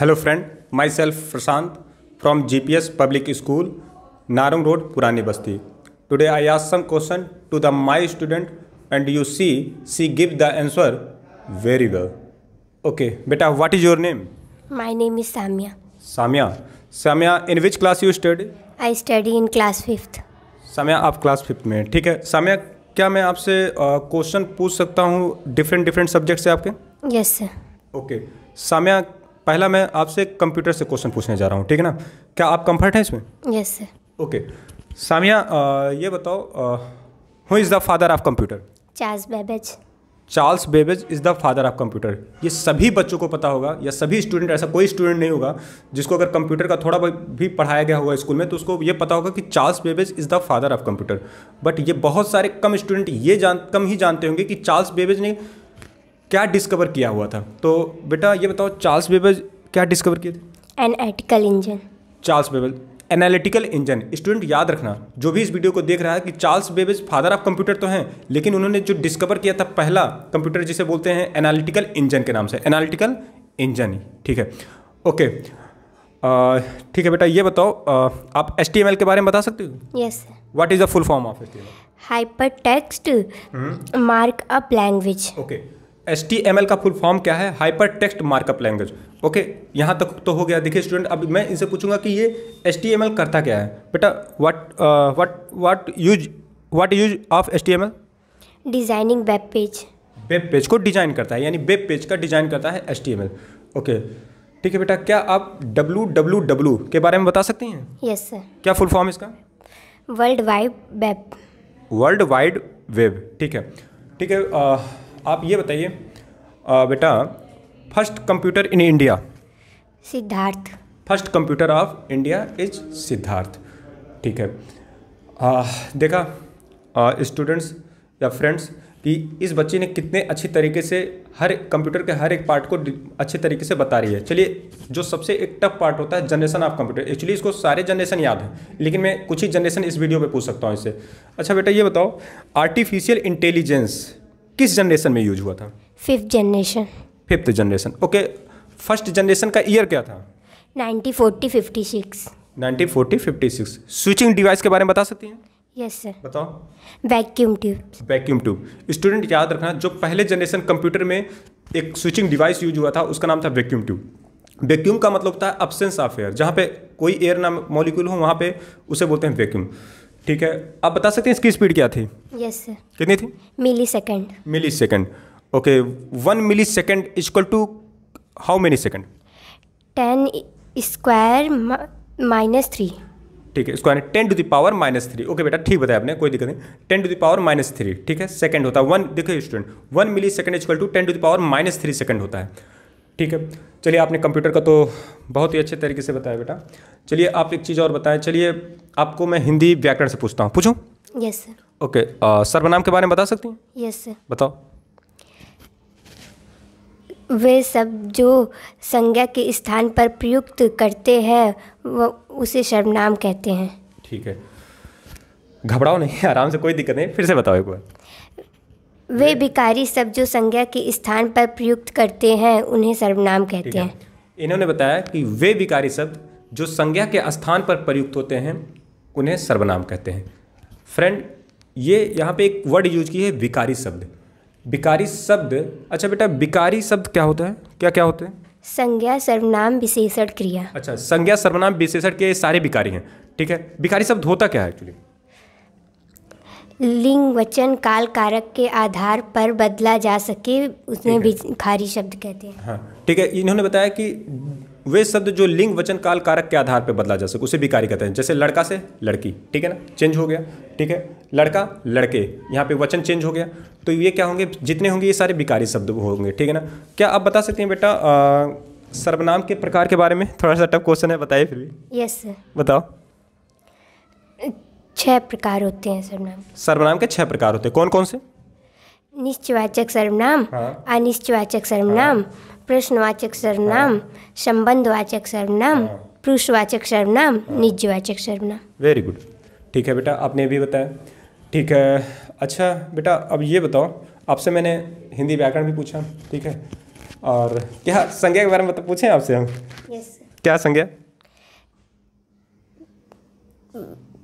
Hello friend myself Prashant from G P S public school Narang road Purani Basti today I ask some question to the my student and you see see give the answer very well okay बेटा what is your name my name is Samiya Samiya Samiya in which class you study I study in class fifth Samiya आप class fifth में ठीक है सामिया क्या मैं आपसे question uh, पूछ सकता हूँ डिफरेंट डिफरेंट सब्जेक्ट से आपके यस सर ओके सामिया पहला मैं आपसे कंप्यूटर से क्वेश्चन पूछने जा रहा हूँ ठीक है ना क्या आप कंफर्ट हैं इसमें यस सर ओके सामिया आ, ये बताओ who is the father of computer Charles Babbage Charles Babbage is the father of computer ये सभी बच्चों को पता होगा या सभी स्टूडेंट ऐसा कोई स्टूडेंट नहीं होगा जिसको अगर कंप्यूटर का थोड़ा भी पढ़ाया गया होगा स्कूल में तो उसको ये पता होगा कि Charles Babbage is the father of computer but ये बहुत सारे कम स्टूडेंट ये जान कम ही जानते होंगे कि चार्ल्स बेबेज ने क्या डिस्कवर किया हुआ था तो बेटा ये बताओ चार्ल्स बेबेज क्या डिस्कवर किए थे analytical engine Charles Babbage analytical engine student याद रखना जो भी इस वीडियो को देख रहा है कि Charles Babbage father of computer तो हैं लेकिन उन्होंने जो डिस्कवर किया था पहला कंप्यूटर जिसे बोलते हैं एनालिटिकल इंजन के नाम से एनालिटिकल इंजन ठीक है ओके ठीक है बेटा ये बताओ आ, आप एस के बारे में बता सकते हो yes what is the full form of S T M L hyper text mark up language okay S T M L का फुल फॉर्म क्या है hyper text markup language okay यहाँ तक तो हो गया देखिए स्टूडेंट अब मैं इनसे पूछूंगा कि ये एस टी एम एल करता क्या है बेटा what what what use what use of S T M L designing web page web page को डिजाइन करता है यानी वेब पेज का डिजाइन करता है S T M L okay ठीक है बेटा क्या आप डब्लू डब्लू डब्लू के बारे में बता सकती हैं यस सर क्या फुल फॉर्म इसका world wide web world wide web ठीक है ठीक है uh, आप ये बताइए बेटा first computer in India Siddharth first computer of India is Siddharth ठीक है आ, देखा स्टूडेंट्स या फ्रेंड्स कि इस बच्ची ने कितने अच्छी तरीके से हर कंप्यूटर के हर एक पार्ट को अच्छे तरीके से बता रही है चलिए जो सबसे एक टफ पार्ट होता है जनरेशन ऑफ कंप्यूटर एक्चुअली इसको सारे जनरेशन याद है लेकिन मैं कुछ ही जनरेशन इस वीडियो पे पूछ सकता हूँ इससे अच्छा बेटा ये बताओ आर्टिफिशियल इंटेलिजेंस किस जनरेशन में यूज हुआ था fifth generation fifth generation okay first generation का ईयर क्या था nineteen forty fifty six nineteen forty fifty six switching device के बारे में बता सकती हैं यस सर बताओ vacuum tube vacuum tube student याद रखना जो पहले जनरेशन कंप्यूटर में एक स्विचिंग डिवाइस यूज हुआ था उसका नाम था वैक्यूम ट्यूब वैक्यूम का मतलब होता है अब्सेंस ऑफ एयर जहाँ पे कोई एयर ना मॉलिक्यूल हो वहाँ पे उसे बोलते हैं वैक्यूम ठीक है आप बता सकते हैं इसकी स्पीड क्या थी यस सर कितनी थी millisecond millisecond okay one millisecond is equal to how many second ten square minus three ठीक है square ten to the power minus three okay बेटा ठीक बताया आपने कोई दिक्कत नहीं ten to the power minus three ठीक है सेकंड होता है वन देखो student one millisecond is equal to ten to the power minus three second होता है ठीक है चलिए आपने कंप्यूटर का तो बहुत ही अच्छे तरीके से बताया बेटा चलिए आप एक चीज़ और बताएं चलिए आपको मैं हिंदी व्याकरण से पूछता हूँ पूछूँ यस सर ओके सर्वनाम के बारे में बता सकती हैं यस सर बताओ वे सब जो संज्ञा के स्थान पर प्रयुक्त करते हैं वो उसे सर्वनाम कहते हैं ठीक है घबराओ नहीं आराम से कोई दिक्कत नहीं फिर से बताओ एक बार वे भिकारी सब जो संज्ञा के स्थान पर प्रयुक्त करते हैं उन्हें सर्वनाम कहते हैं इन्होंने बताया कि वे विकारी शब्द जो संज्ञा के स्थान पर प्रयुक्त होते हैं उन्हें सर्वनाम कहते हैं फ्रेंड ये यहाँ पे एक वर्ड यूज की है विकारी शब्द विकारी शब्द अच्छा बेटा विकारी शब्द क्या होता है क्या क्या होते हैं संज्ञा सर्वनाम विशेषण क्रिया अच्छा संज्ञा सर्वनाम विशेषण के सारे विकारी हैं ठीक है विकारी शब्द होता क्या है एक्चुअली लिंग वचन काल कारक के आधार पर बदला जा सके उसमें भी खारी शब्द कहते हैं हाँ ठीक है इन्होंने बताया कि वे शब्द जो लिंग वचन काल कारक के आधार पर बदला जा सके उसे भी कार्य कहते हैं जैसे लड़का से लड़की ठीक है ना चेंज हो गया ठीक है लड़का लड़के यहाँ पे वचन चेंज हो गया तो ये क्या होंगे जितने होंगे ये सारे विकारी शब्द होंगे ठीक है ना क्या आप बता सकते हैं बेटा सर्वनाम के प्रकार के बारे में थोड़ा सा टफ क्वेश्चन है बताइए फिर भी यस yes, सर बताओ छह प्रकार होते हैं सर्वनाम सर्वनाम के छह प्रकार होते हैं कौन कौन से निश्चवाचक सर्वनाम हाँ? अनिश्चवाचक सर्वनाम हाँ? प्रश्नवाचक सर्वनाम हाँ? संबंधवाचक सर्वनाम हाँ? पुरुषवाचक सर्वनाम हाँ? निजवाचक सर्वनाम वेरी गुड ठीक है बेटा आपने भी बताया ठीक है अच्छा बेटा अब ये बताओ आपसे मैंने हिंदी व्याकरण भी पूछा ठीक है और क्या संज्ञा के बारे में पूछें आपसे हम yes, क्या संज्ञा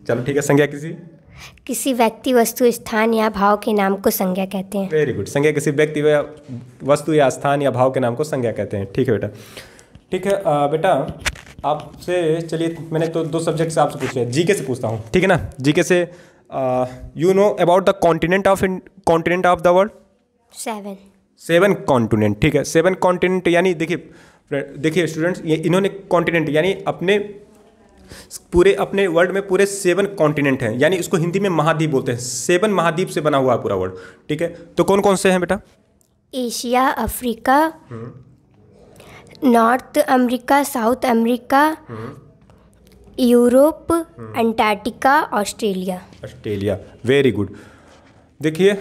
चलो ठीक है संज्ञा किसी किसी व्यक्ति वस्तु स्थान या भाव के नाम को संज्ञा कहते हैं वेरी गुड संज्ञा किसी व्यक्ति वस्तु या स्थान या भाव के नाम को संज्ञा कहते हैं ठीक है बेटा ठीक है बेटा आपसे चलिए मैंने तो दो सब्जेक्ट से आपसे लिया जीके से पूछता हूँ ठीक है ना जीके से you know about the continent of continent of the world seven seven continent ठीक है सेवन कॉन्टिनेंट यानी देखिए देखिए स्टूडेंट्स ये इन्होंने कॉन्टिनेंट यानी अपने पूरे अपने वर्ल्ड में पूरे सेवन कॉन्टिनेंट हैं यानी इसको हिंदी में महाद्वीप बोलते हैं सेवन महाद्वीप से बना हुआ है पूरा वर्ल्ड ठीक है तो कौन कौन से हैं बेटा Asia Africa North America South America Europe Antarctica Australia Australia very good देखिए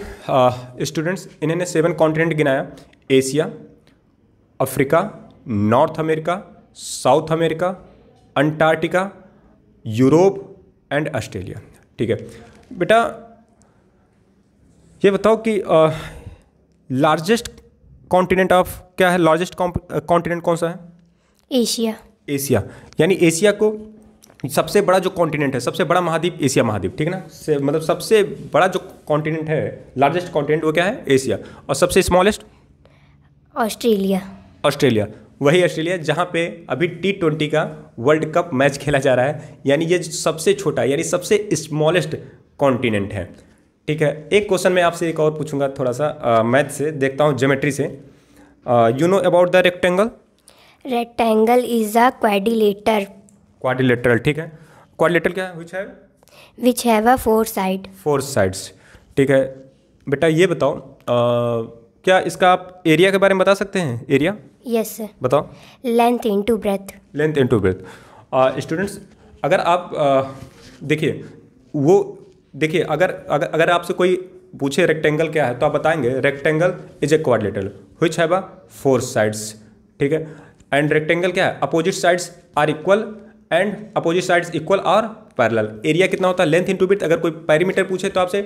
स्टूडेंट्स इन्होंने सेवन कॉन्टिनेंट गिनाया Asia Africa North America South America Antarctica Europe and Australia ठीक है बेटा ये बताओ कि लार्जेस्ट कॉन्टिनेंट ऑफ क्या है लार्जेस्ट कॉन्टिनेंट कौन सा है एशिया एशिया यानी एशिया को सबसे बड़ा जो कॉन्टिनेंट है सबसे बड़ा महाद्वीप एशिया महाद्वीप ठीक है ना से, मतलब सबसे बड़ा जो कॉन्टिनेंट है लार्जेस्ट कॉन्टिनेंट वो क्या है एशिया और सबसे स्मॉलेस्ट ऑस्ट्रेलिया ऑस्ट्रेलिया वही ऑस्ट्रेलिया जहाँ पे अभी टी ट्वेंटी का वर्ल्ड कप मैच खेला जा रहा है यानी ये सबसे छोटा यानी सबसे स्मॉलेस्ट कॉन्टिनेंट है ठीक है एक क्वेश्चन मैं आपसे एक और पूछूंगा थोड़ा सा मैथ से देखता हूँ जोमेट्री से you know about the rectangle rectangle is a quadrilater quadrilateral ठीक है क्वाडिलेटरल क्या है विच है which have a four side four sides ठीक है बेटा ये बताओ क्या इसका आप एरिया के बारे में बता सकते हैं एरिया यस सर बताओ length into breadth length into breadth students अगर आप uh, देखिए वो देखिए अगर अगर अगर आपसे कोई पूछे रेक्टेंगल क्या है तो आप बताएंगे rectangle is a quadrilateral which है अ फोर साइड्स ठीक है एंड रेक्टेंगल क्या है opposite sides are equal and opposite sides equal और पैरेलल एरिया कितना होता है लेंथ इनटू ब्रेथ अगर कोई पैरीमीटर पूछे तो आपसे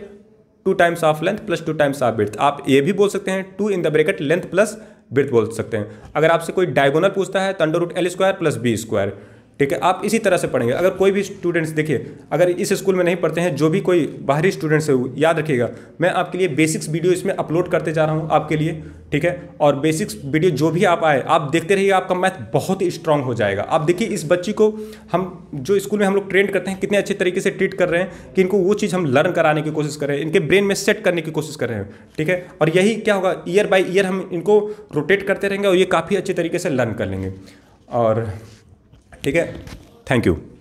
two times of length plus two times of breadth आप ये भी बोल सकते हैं two in the bracket length plus breadth बोल सकते हैं अगर आपसे कोई डायगोनल पूछता है तो under root L square plus B square ठीक है आप इसी तरह से पढ़ेंगे अगर कोई भी स्टूडेंट्स देखिए अगर इस स्कूल में नहीं पढ़ते हैं जो भी कोई बाहरी स्टूडेंट्स है याद रखिएगा मैं आपके लिए बेसिक्स वीडियो इसमें अपलोड करते जा रहा हूँ आपके लिए ठीक है और बेसिक्स वीडियो जो भी आप आए आप देखते रहिए आपका मैथ बहुत ही स्ट्रांग हो जाएगा आप देखिए इस बच्ची को हम जो स्कूल में हम लोग ट्रेंड करते हैं कितने अच्छे तरीके से ट्रीट कर रहे हैं कि इनको वो चीज़ हम लर्न कराने की कोशिश कर रहे हैं इनके ब्रेन में सेट करने की कोशिश कर रहे हैं ठीक है और यही क्या होगा ईयर बाई ईयर हम इनको रोटेट करते रहेंगे और ये काफ़ी अच्छे तरीके से लर्न कर लेंगे और ठीक है थैंक यू